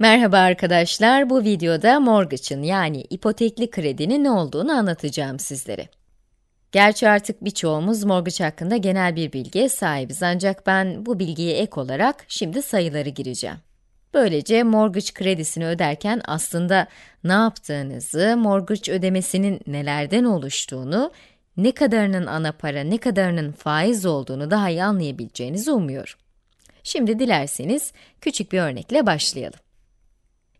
Merhaba arkadaşlar, bu videoda mortgage'ın yani ipotekli kredinin ne olduğunu anlatacağım sizlere. Gerçi artık birçoğumuz mortgage hakkında genel bir bilgiye sahibiz ancak ben bu bilgiye ek olarak şimdi sayıları gireceğim. Böylece mortgage kredisini öderken aslında ne yaptığınızı, mortgage ödemesinin nelerden oluştuğunu, ne kadarının ana para, ne kadarının faiz olduğunu daha iyi anlayabileceğinizi umuyorum. Şimdi dilerseniz küçük bir örnekle başlayalım.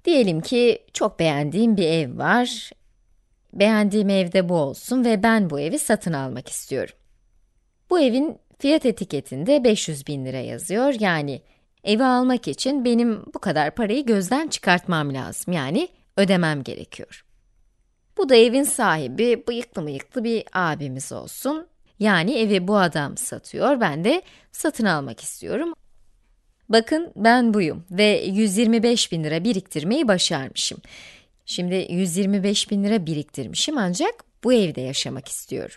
Diyelim ki çok beğendiğim bir ev var. Beğendiğim evde bu olsun ve ben bu evi satın almak istiyorum. Bu evin fiyat etiketinde 500 bin lira yazıyor. Yani evi almak için benim bu kadar parayı gözden çıkartmam lazım. Yani ödemem gerekiyor. Bu da evin sahibi bıyıklı mıyıklı bir abimiz olsun. Yani evi bu adam satıyor, ben de satın almak istiyorum. Bakın ben buyum ve 125 bin lira biriktirmeyi başarmışım. Şimdi 125 bin lira biriktirmişim ancak bu evde yaşamak istiyorum.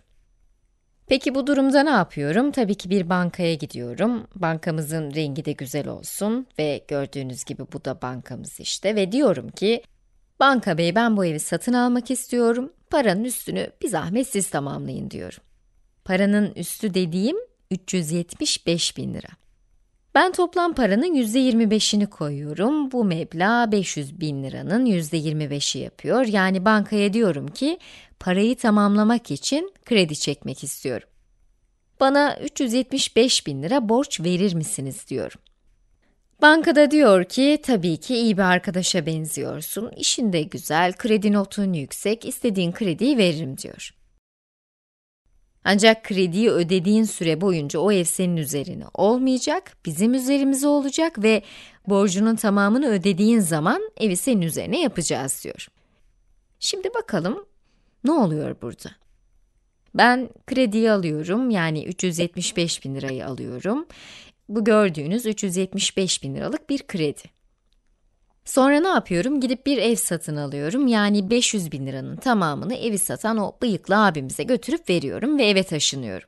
Peki bu durumda ne yapıyorum? Tabii ki bir bankaya gidiyorum. Bankamızın rengi de güzel olsun ve gördüğünüz gibi bu da bankamız işte ve diyorum ki Banka bey ben bu evi satın almak istiyorum. Paranın üstünü bir zahmet siz tamamlayın diyorum. Paranın üstü dediğim 375 bin lira. Ben toplam paranın %25'ini koyuyorum. Bu meblağ 500 bin liranın %25'i yapıyor. Yani bankaya diyorum ki parayı tamamlamak için kredi çekmek istiyorum. Bana 375 bin lira borç verir misiniz diyorum. Bankada diyor ki, tabii ki iyi bir arkadaşa benziyorsun, işin de güzel, kredi notun yüksek, istediğin krediyi veririm diyor. Ancak krediyi ödediğin süre boyunca o ev senin üzerine olmayacak, bizim üzerimize olacak ve borcunun tamamını ödediğin zaman evi senin üzerine yapacağız diyor. Şimdi bakalım ne oluyor burada? Ben krediyi alıyorum yani 375 bin lirayı alıyorum. Bu gördüğünüz 375 bin liralık bir kredi. Sonra ne yapıyorum? Gidip bir ev satın alıyorum. Yani 500 bin liranın tamamını evi satan o bıyıklı abimize götürüp veriyorum ve eve taşınıyorum.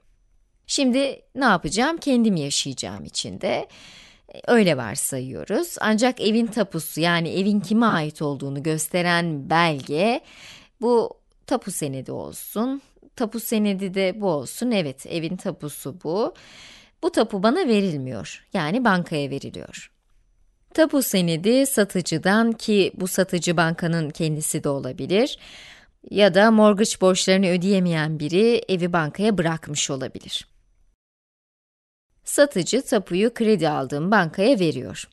Şimdi ne yapacağım? Kendim yaşayacağım içinde. E, öyle varsayıyoruz. Ancak evin tapusu yani evin kime ait olduğunu gösteren belge bu tapu senedi olsun. Tapu senedi de bu olsun. Evet, evin tapusu bu. Bu tapu bana verilmiyor. Yani bankaya veriliyor. Tapu senedi satıcıdan ki bu satıcı bankanın kendisi de olabilir ya da mortgage borçlarını ödeyemeyen biri evi bankaya bırakmış olabilir. Satıcı tapuyu kredi aldığım bankaya veriyor.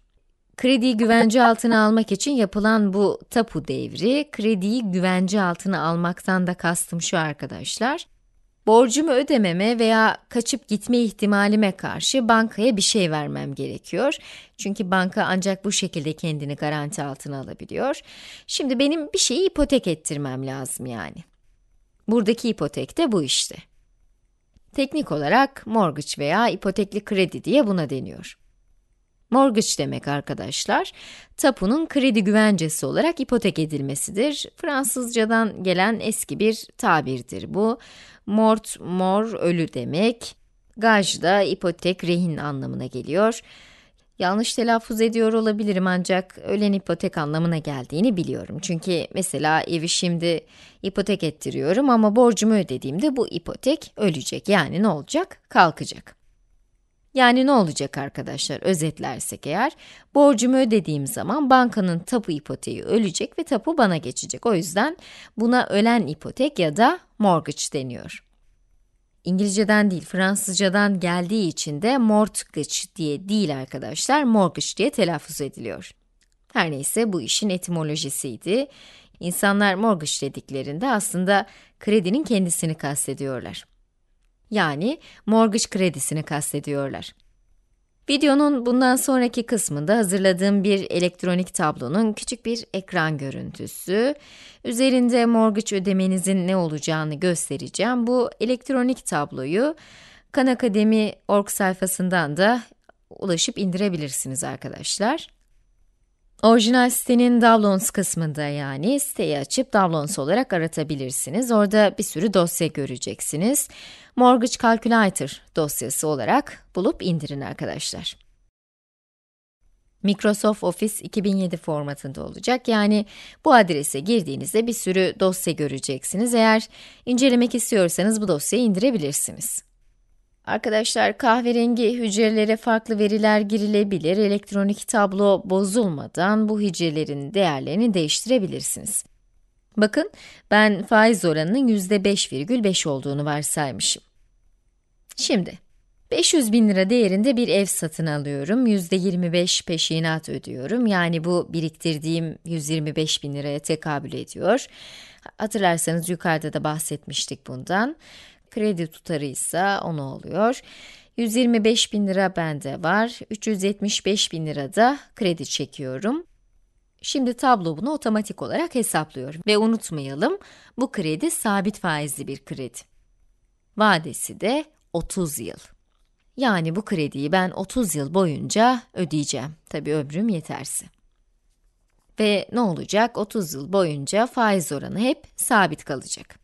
Krediyi güvence altına almak için yapılan bu tapu devri, krediyi güvence altına almaktan da kastım şu arkadaşlar borcumu ödememe veya kaçıp gitme ihtimalime karşı bankaya bir şey vermem gerekiyor. Çünkü banka ancak bu şekilde kendini garanti altına alabiliyor. Şimdi benim bir şeyi ipotek ettirmem lazım yani. Buradaki ipotek de bu işte. Teknik olarak mortgage veya ipotekli kredi diye buna deniyor. Mortgage demek arkadaşlar, tapunun kredi güvencesi olarak ipotek edilmesidir. Fransızcadan gelen eski bir tabirdir bu. Mort, mor, ölü demek. Gaj da ipotek, rehin anlamına geliyor. Yanlış telaffuz ediyor olabilirim ancak ölen ipotek anlamına geldiğini biliyorum. Çünkü mesela evi şimdi ipotek ettiriyorum ama borcumu ödediğimde bu ipotek ölecek. Yani ne olacak? Kalkacak. Yani ne olacak arkadaşlar özetlersek eğer, borcumu ödediğim zaman bankanın tapu ipoteği ölecek ve tapu bana geçecek. O yüzden buna ölen ipotek ya da mortgage deniyor. İngilizceden değil, Fransızcadan geldiği için de mortgage diye değil arkadaşlar, mortgage diye telaffuz ediliyor. Her neyse bu işin etimolojisiydi. İnsanlar mortgage dediklerinde aslında kredinin kendisini kastediyorlar yani mortgage kredisini kastediyorlar. Videonun bundan sonraki kısmında hazırladığım bir elektronik tablonun küçük bir ekran görüntüsü. Üzerinde mortgage ödemenizin ne olacağını göstereceğim. Bu elektronik tabloyu Khan Akademi org sayfasından da ulaşıp indirebilirsiniz arkadaşlar. Orijinal sitenin downloads kısmında yani siteyi açıp downloads olarak aratabilirsiniz. Orada bir sürü dosya göreceksiniz. Mortgage Calculator dosyası olarak bulup indirin arkadaşlar. Microsoft Office 2007 formatında olacak. Yani bu adrese girdiğinizde bir sürü dosya göreceksiniz. Eğer incelemek istiyorsanız bu dosyayı indirebilirsiniz. Arkadaşlar kahverengi hücrelere farklı veriler girilebilir. Elektronik tablo bozulmadan bu hücrelerin değerlerini değiştirebilirsiniz. Bakın ben faiz oranının %5,5 olduğunu varsaymışım. Şimdi 500 bin lira değerinde bir ev satın alıyorum. %25 peşinat ödüyorum. Yani bu biriktirdiğim 125 bin liraya tekabül ediyor. Hatırlarsanız yukarıda da bahsetmiştik bundan. Kredi tutarı ise 10 oluyor. 125 bin lira bende var. 375 bin lira da kredi çekiyorum. Şimdi tablo bunu otomatik olarak hesaplıyor ve unutmayalım bu kredi sabit faizli bir kredi. Vadesi de 30 yıl. Yani bu krediyi ben 30 yıl boyunca ödeyeceğim. Tabi ömrüm yeterse. Ve ne olacak? 30 yıl boyunca faiz oranı hep sabit kalacak.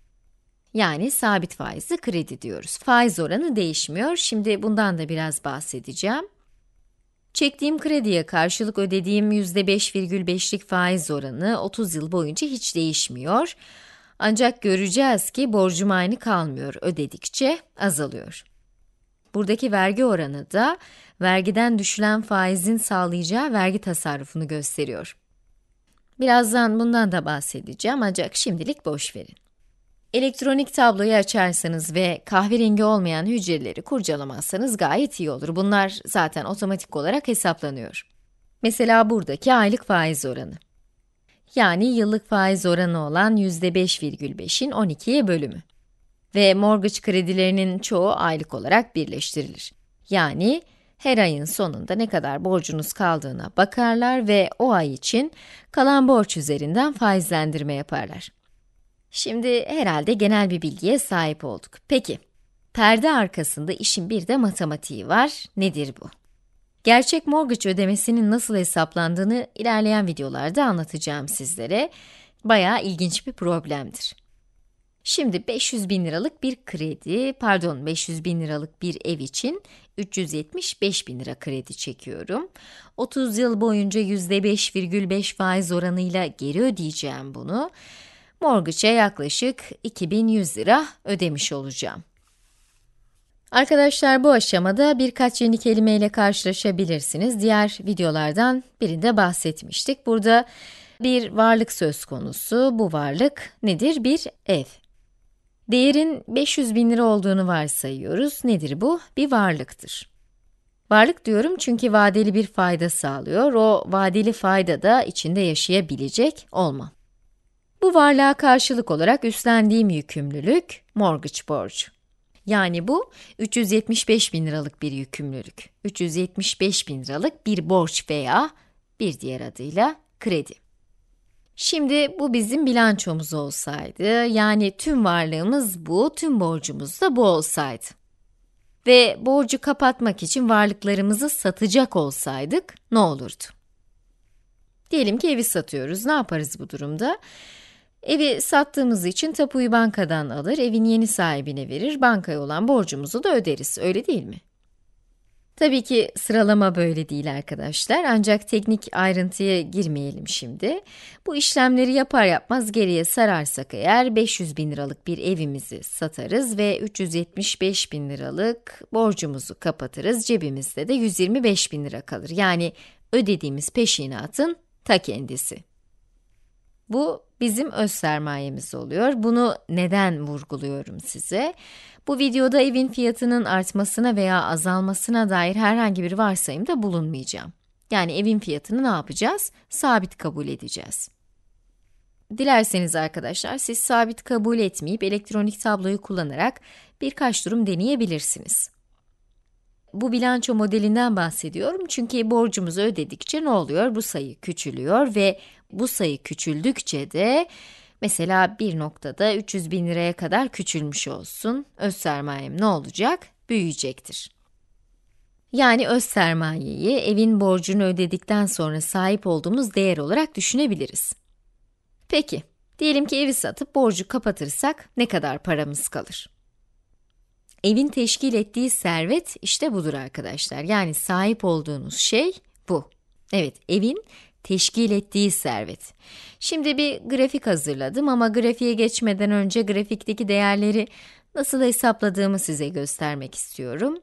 Yani sabit faizli kredi diyoruz. Faiz oranı değişmiyor. Şimdi bundan da biraz bahsedeceğim. Çektiğim krediye karşılık ödediğim %5,5'lik faiz oranı 30 yıl boyunca hiç değişmiyor. Ancak göreceğiz ki borcum aynı kalmıyor, ödedikçe azalıyor. Buradaki vergi oranı da vergiden düşülen faizin sağlayacağı vergi tasarrufunu gösteriyor. Birazdan bundan da bahsedeceğim ancak şimdilik boş verin. Elektronik tabloyu açarsanız ve kahverengi olmayan hücreleri kurcalamazsanız gayet iyi olur. Bunlar zaten otomatik olarak hesaplanıyor. Mesela buradaki aylık faiz oranı. Yani yıllık faiz oranı olan %5,5'in 12'ye bölümü. Ve mortgage kredilerinin çoğu aylık olarak birleştirilir. Yani her ayın sonunda ne kadar borcunuz kaldığına bakarlar ve o ay için kalan borç üzerinden faizlendirme yaparlar. Şimdi herhalde genel bir bilgiye sahip olduk. Peki, perde arkasında işin bir de matematiği var. Nedir bu? Gerçek mortgage ödemesinin nasıl hesaplandığını ilerleyen videolarda anlatacağım sizlere. Bayağı ilginç bir problemdir. Şimdi 500 bin liralık bir kredi, pardon 500 bin liralık bir ev için 375 bin lira kredi çekiyorum. 30 yıl boyunca %5,5 faiz oranıyla geri ödeyeceğim bunu morgıça yaklaşık 2100 lira ödemiş olacağım. Arkadaşlar bu aşamada birkaç yeni kelimeyle karşılaşabilirsiniz. Diğer videolardan birinde bahsetmiştik. Burada bir varlık söz konusu. Bu varlık nedir? Bir ev. Değerin 500 bin lira olduğunu varsayıyoruz. Nedir bu? Bir varlıktır. Varlık diyorum çünkü vadeli bir fayda sağlıyor. O vadeli fayda da içinde yaşayabilecek olma. Bu varlığa karşılık olarak üstlendiğim yükümlülük mortgage borcu. Yani bu 375 bin liralık bir yükümlülük. 375 bin liralık bir borç veya bir diğer adıyla kredi. Şimdi bu bizim bilançomuz olsaydı, yani tüm varlığımız bu, tüm borcumuz da bu olsaydı. Ve borcu kapatmak için varlıklarımızı satacak olsaydık ne olurdu? Diyelim ki evi satıyoruz, ne yaparız bu durumda? Evi sattığımız için tapuyu bankadan alır, evin yeni sahibine verir, bankaya olan borcumuzu da öderiz, öyle değil mi? Tabii ki sıralama böyle değil arkadaşlar, ancak teknik ayrıntıya girmeyelim şimdi. Bu işlemleri yapar yapmaz geriye sararsak eğer 500 bin liralık bir evimizi satarız ve 375 bin liralık borcumuzu kapatırız, cebimizde de 125 bin lira kalır. Yani ödediğimiz peşinatın ta kendisi. Bu bizim öz sermayemiz oluyor. Bunu neden vurguluyorum size? Bu videoda evin fiyatının artmasına veya azalmasına dair herhangi bir varsayımda bulunmayacağım. Yani evin fiyatını ne yapacağız? Sabit kabul edeceğiz. Dilerseniz arkadaşlar siz sabit kabul etmeyip elektronik tabloyu kullanarak birkaç durum deneyebilirsiniz. Bu bilanço modelinden bahsediyorum çünkü borcumuzu ödedikçe ne oluyor? Bu sayı küçülüyor ve bu sayı küçüldükçe de mesela bir noktada 300 bin liraya kadar küçülmüş olsun. Öz sermayem ne olacak? Büyüyecektir. Yani öz sermayeyi evin borcunu ödedikten sonra sahip olduğumuz değer olarak düşünebiliriz. Peki, diyelim ki evi satıp borcu kapatırsak ne kadar paramız kalır? Evin teşkil ettiği servet işte budur arkadaşlar. Yani sahip olduğunuz şey bu. Evet, evin teşkil ettiği servet. Şimdi bir grafik hazırladım ama grafiğe geçmeden önce grafikteki değerleri nasıl hesapladığımı size göstermek istiyorum.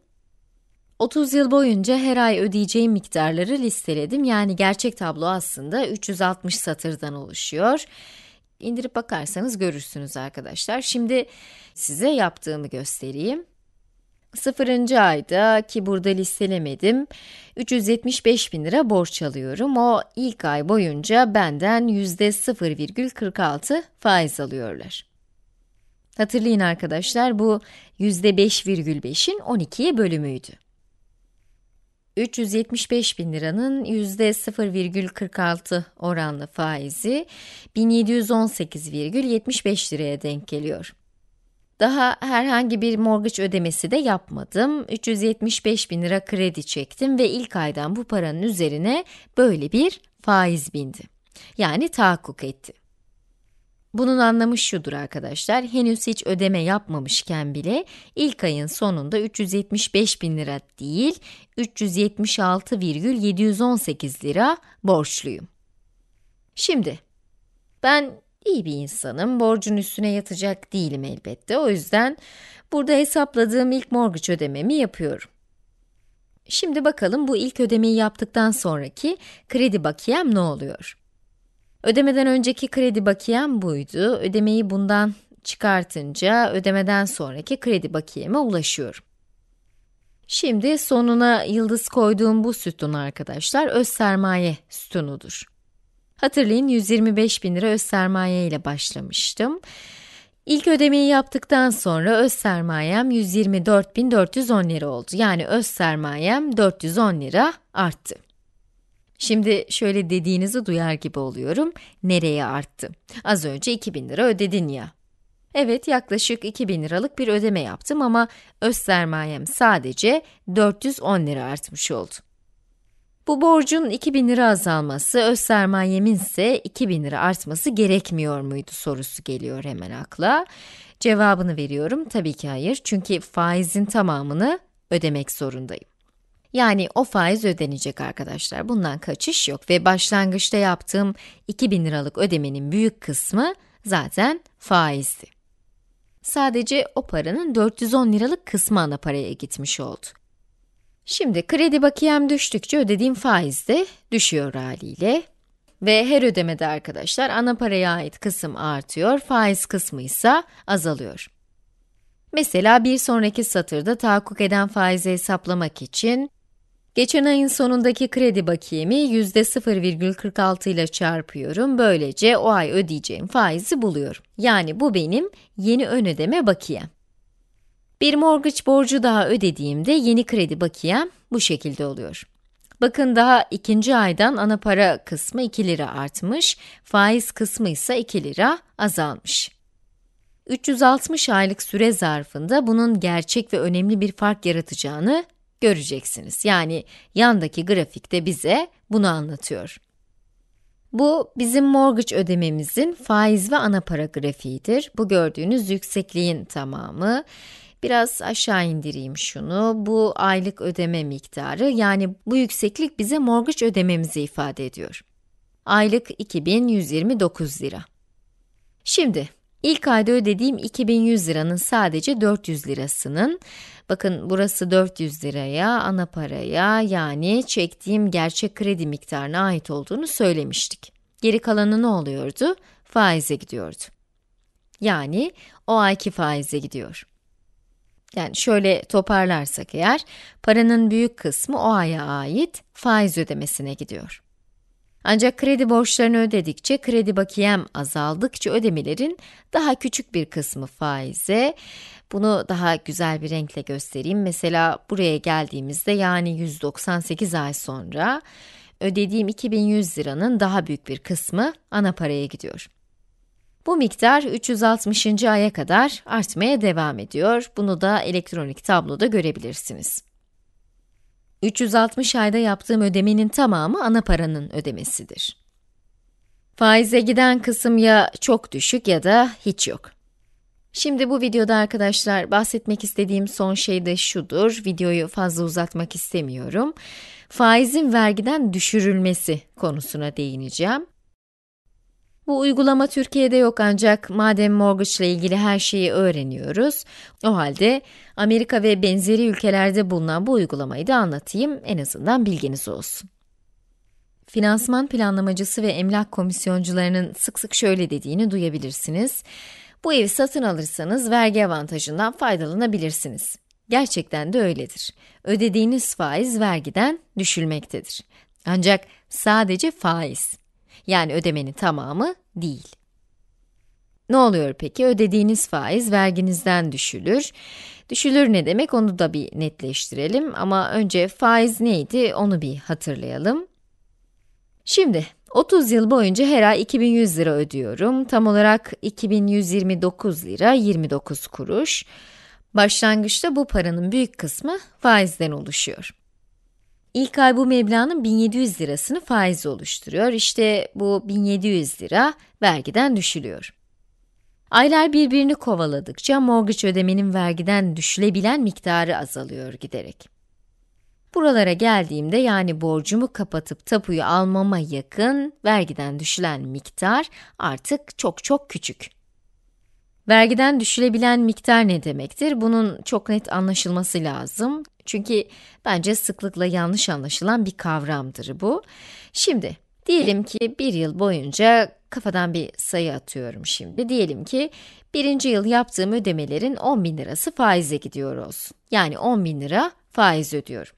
30 yıl boyunca her ay ödeyeceğim miktarları listeledim. Yani gerçek tablo aslında 360 satırdan oluşuyor. İndirip bakarsanız görürsünüz arkadaşlar. Şimdi size yaptığımı göstereyim. Sıfırıncı ayda ki burada listelemedim, 375 bin lira borç alıyorum. O ilk ay boyunca benden yüzde %0,46 faiz alıyorlar. Hatırlayın arkadaşlar, bu yüzde %5,5'in 12'ye bölümüydü. 375 bin liranın yüzde %0,46 oranlı faizi 1718,75 liraya denk geliyor. Daha herhangi bir morgaç ödemesi de yapmadım. 375 bin lira kredi çektim ve ilk aydan bu paranın üzerine böyle bir faiz bindi. Yani tahakkuk etti. Bunun anlamı şudur arkadaşlar, henüz hiç ödeme yapmamışken bile ilk ayın sonunda 375 bin lira değil, 376,718 lira borçluyum. Şimdi, ben iyi bir insanım. Borcun üstüne yatacak değilim elbette. O yüzden burada hesapladığım ilk mortgage ödememi yapıyorum. Şimdi bakalım bu ilk ödemeyi yaptıktan sonraki kredi bakiyem ne oluyor? Ödemeden önceki kredi bakiyem buydu. Ödemeyi bundan çıkartınca ödemeden sonraki kredi bakiyeme ulaşıyorum. Şimdi sonuna yıldız koyduğum bu sütun arkadaşlar öz sermaye sütunudur. Hatırlayın 125 bin lira öz sermaye ile başlamıştım. İlk ödemeyi yaptıktan sonra öz sermayem 124.410 lira oldu. Yani öz sermayem 410 lira arttı. Şimdi şöyle dediğinizi duyar gibi oluyorum. Nereye arttı? Az önce 2000 lira ödedin ya. Evet yaklaşık 2000 liralık bir ödeme yaptım ama öz sermayem sadece 410 lira artmış oldu. Bu borcun 2000 lira azalması, öz sermayemin ise 2000 lira artması gerekmiyor muydu sorusu geliyor hemen akla. Cevabını veriyorum, tabii ki hayır. Çünkü faizin tamamını ödemek zorundayım. Yani o faiz ödenecek arkadaşlar. Bundan kaçış yok ve başlangıçta yaptığım 2000 liralık ödemenin büyük kısmı zaten faizdi. Sadece o paranın 410 liralık kısmı ana paraya gitmiş oldu. Şimdi kredi bakiyem düştükçe ödediğim faiz de düşüyor haliyle. Ve her ödemede arkadaşlar ana paraya ait kısım artıyor, faiz kısmı ise azalıyor. Mesela bir sonraki satırda tahakkuk eden faizi hesaplamak için geçen ayın sonundaki kredi bakiyemi yüzde %0,46 ile çarpıyorum. Böylece o ay ödeyeceğim faizi buluyorum. Yani bu benim yeni ön ödeme bakiyem. Bir mortgage borcu daha ödediğimde yeni kredi bakiyem bu şekilde oluyor. Bakın daha ikinci aydan ana para kısmı 2 lira artmış, faiz kısmı ise 2 lira azalmış. 360 aylık süre zarfında bunun gerçek ve önemli bir fark yaratacağını göreceksiniz. Yani yandaki grafikte bize bunu anlatıyor. Bu bizim mortgage ödememizin faiz ve ana para grafiğidir. Bu gördüğünüz yüksekliğin tamamı. Biraz aşağı indireyim şunu. Bu aylık ödeme miktarı yani bu yükseklik bize mortgage ödememizi ifade ediyor. Aylık 2129 lira. Şimdi ilk ayda ödediğim 2100 liranın sadece 400 lirasının, bakın burası 400 liraya, ana paraya yani çektiğim gerçek kredi miktarına ait olduğunu söylemiştik. Geri kalanı ne oluyordu? Faize gidiyordu. Yani o ayki faize gidiyor. Yani şöyle toparlarsak eğer, paranın büyük kısmı o aya ait faiz ödemesine gidiyor. Ancak kredi borçlarını ödedikçe, kredi bakiyem azaldıkça ödemelerin daha küçük bir kısmı faize, bunu daha güzel bir renkle göstereyim. Mesela buraya geldiğimizde yani 198 ay sonra ödediğim 2100 liranın daha büyük bir kısmı ana paraya gidiyor. Bu miktar 360. aya kadar artmaya devam ediyor. Bunu da elektronik tabloda görebilirsiniz. 360 ayda yaptığım ödemenin tamamı ana paranın ödemesidir. Faize giden kısım ya çok düşük ya da hiç yok. Şimdi bu videoda arkadaşlar bahsetmek istediğim son şey de şudur, videoyu fazla uzatmak istemiyorum. Faizin vergiden düşürülmesi konusuna değineceğim. Bu uygulama Türkiye'de yok ancak madem mortgage ile ilgili her şeyi öğreniyoruz, o halde Amerika ve benzeri ülkelerde bulunan bu uygulamayı da anlatayım, en azından bilginiz olsun. Finansman planlamacısı ve emlak komisyoncularının sık sık şöyle dediğini duyabilirsiniz. Bu evi satın alırsanız vergi avantajından faydalanabilirsiniz. Gerçekten de öyledir. Ödediğiniz faiz vergiden düşülmektedir. Ancak sadece faiz. Yani ödemenin tamamı değil. Ne oluyor peki? Ödediğiniz faiz verginizden düşülür. Düşülür ne demek onu da bir netleştirelim ama önce faiz neydi onu bir hatırlayalım. Şimdi 30 yıl boyunca her ay 2100 lira ödüyorum. Tam olarak 2129 lira 29 kuruş. Başlangıçta bu paranın büyük kısmı faizden oluşuyor. İlk ay bu meblağın 1700 lirasını faiz oluşturuyor. İşte bu 1700 lira vergiden düşülüyor. Aylar birbirini kovaladıkça mortgage ödemenin vergiden düşülebilen miktarı azalıyor giderek. Buralara geldiğimde yani borcumu kapatıp tapuyu almama yakın vergiden düşülen miktar artık çok çok küçük. Vergiden düşülebilen miktar ne demektir? Bunun çok net anlaşılması lazım. Çünkü bence sıklıkla yanlış anlaşılan bir kavramdır bu. Şimdi diyelim ki bir yıl boyunca kafadan bir sayı atıyorum şimdi. Diyelim ki birinci yıl yaptığım ödemelerin 10 bin lirası faize gidiyor olsun. Yani 10 bin lira faiz ödüyorum.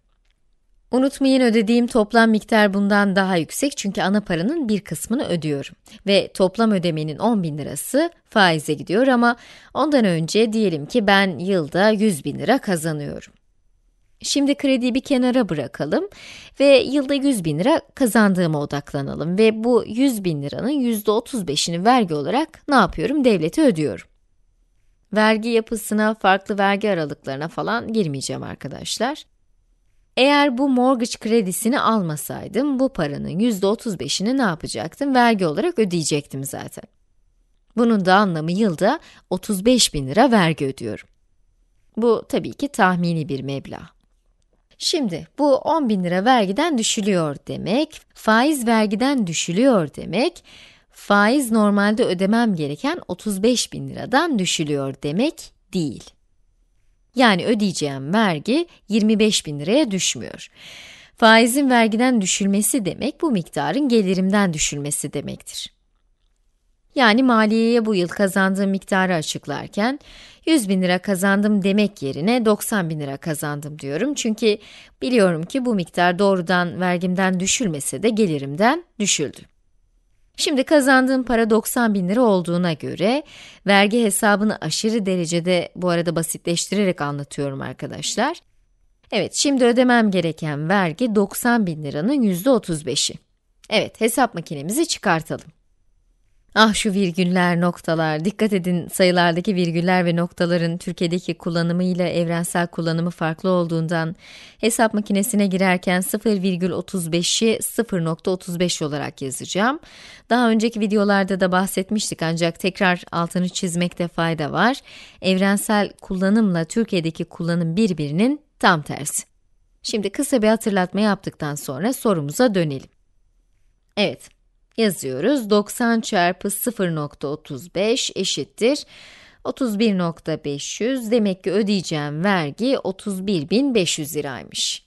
Unutmayın ödediğim toplam miktar bundan daha yüksek çünkü ana paranın bir kısmını ödüyorum. Ve toplam ödemenin 10 bin lirası faize gidiyor ama ondan önce diyelim ki ben yılda 100 bin lira kazanıyorum. Şimdi krediyi bir kenara bırakalım ve yılda 100 bin lira kazandığıma odaklanalım ve bu 100 bin liranın %35'ini vergi olarak ne yapıyorum? Devlete ödüyorum. Vergi yapısına, farklı vergi aralıklarına falan girmeyeceğim arkadaşlar. Eğer bu mortgage kredisini almasaydım bu paranın %35'ini ne yapacaktım? Vergi olarak ödeyecektim zaten. Bunun da anlamı yılda 35 bin lira vergi ödüyorum. Bu tabii ki tahmini bir meblağ. Şimdi bu 10 bin lira vergiden düşülüyor demek, faiz vergiden düşülüyor demek, faiz normalde ödemem gereken 35 bin liradan düşülüyor demek değil. Yani ödeyeceğim vergi 25 bin liraya düşmüyor. Faizin vergiden düşülmesi demek bu miktarın gelirimden düşülmesi demektir. Yani maliyeye bu yıl kazandığım miktarı açıklarken 100 bin lira kazandım demek yerine 90 bin lira kazandım diyorum. Çünkü biliyorum ki bu miktar doğrudan vergimden düşülmese de gelirimden düşüldü. Şimdi kazandığım para 90 bin lira olduğuna göre vergi hesabını aşırı derecede bu arada basitleştirerek anlatıyorum arkadaşlar. Evet şimdi ödemem gereken vergi 90 bin liranın %35'i. Evet hesap makinemizi çıkartalım. Ah şu virgüller, noktalar. Dikkat edin sayılardaki virgüller ve noktaların Türkiye'deki kullanımı ile evrensel kullanımı farklı olduğundan hesap makinesine girerken 0,35'i 0.35 olarak yazacağım. Daha önceki videolarda da bahsetmiştik ancak tekrar altını çizmekte fayda var. Evrensel kullanımla Türkiye'deki kullanım birbirinin tam tersi. Şimdi kısa bir hatırlatma yaptıktan sonra sorumuza dönelim. Evet, yazıyoruz. 90 çarpı 0.35 eşittir. 31.500 demek ki ödeyeceğim vergi 31.500 liraymış.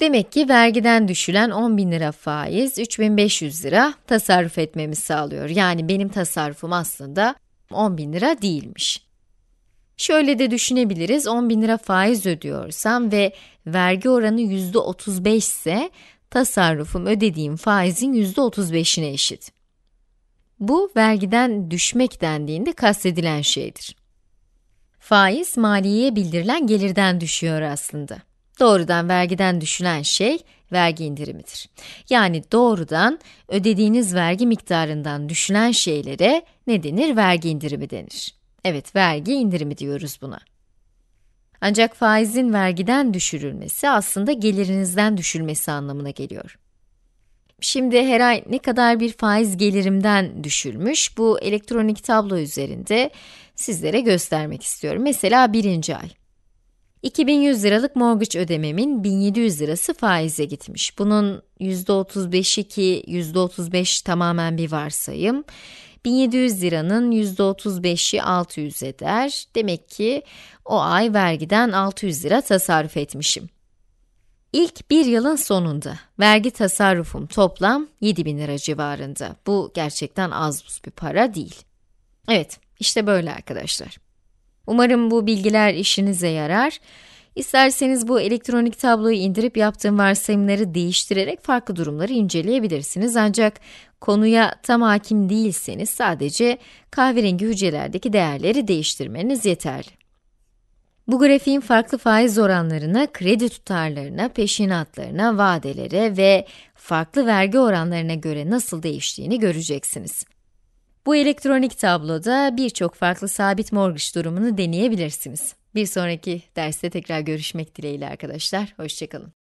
Demek ki vergiden düşülen 10.000 lira faiz 3.500 lira tasarruf etmemi sağlıyor. Yani benim tasarrufum aslında 10.000 lira değilmiş. Şöyle de düşünebiliriz, 10.000 lira faiz ödüyorsam ve vergi oranı yüzde %35 ise tasarrufum ödediğim faizin %35'ine eşit. Bu vergiden düşmek dendiğinde kastedilen şeydir. Faiz maliyeye bildirilen gelirden düşüyor aslında. Doğrudan vergiden düşülen şey vergi indirimidir. Yani doğrudan ödediğiniz vergi miktarından düşülen şeylere ne denir? Vergi indirimi denir. Evet, vergi indirimi diyoruz buna. Ancak faizin vergiden düşürülmesi aslında gelirinizden düşülmesi anlamına geliyor. Şimdi her ay ne kadar bir faiz gelirimden düşülmüş bu elektronik tablo üzerinde sizlere göstermek istiyorum. Mesela birinci ay. 2100 liralık mortgage ödememin 1700 lirası faize gitmiş. Bunun %35'i ki %35 tamamen bir varsayım. 1700 liranın %35'i 600 eder. Demek ki o ay vergiden 600 lira tasarruf etmişim. İlk bir yılın sonunda vergi tasarrufum toplam 7000 lira civarında. Bu gerçekten az buz bir para değil. Evet, işte böyle arkadaşlar. Umarım bu bilgiler işinize yarar. İsterseniz bu elektronik tabloyu indirip yaptığım varsayımları değiştirerek farklı durumları inceleyebilirsiniz. Ancak konuya tam hakim değilseniz sadece kahverengi hücrelerdeki değerleri değiştirmeniz yeterli. Bu grafiğin farklı faiz oranlarına, kredi tutarlarına, peşinatlarına, vadelere ve farklı vergi oranlarına göre nasıl değiştiğini göreceksiniz. Bu elektronik tabloda birçok farklı sabit mortgage durumunu deneyebilirsiniz. Bir sonraki derste tekrar görüşmek dileğiyle arkadaşlar. Hoşçakalın.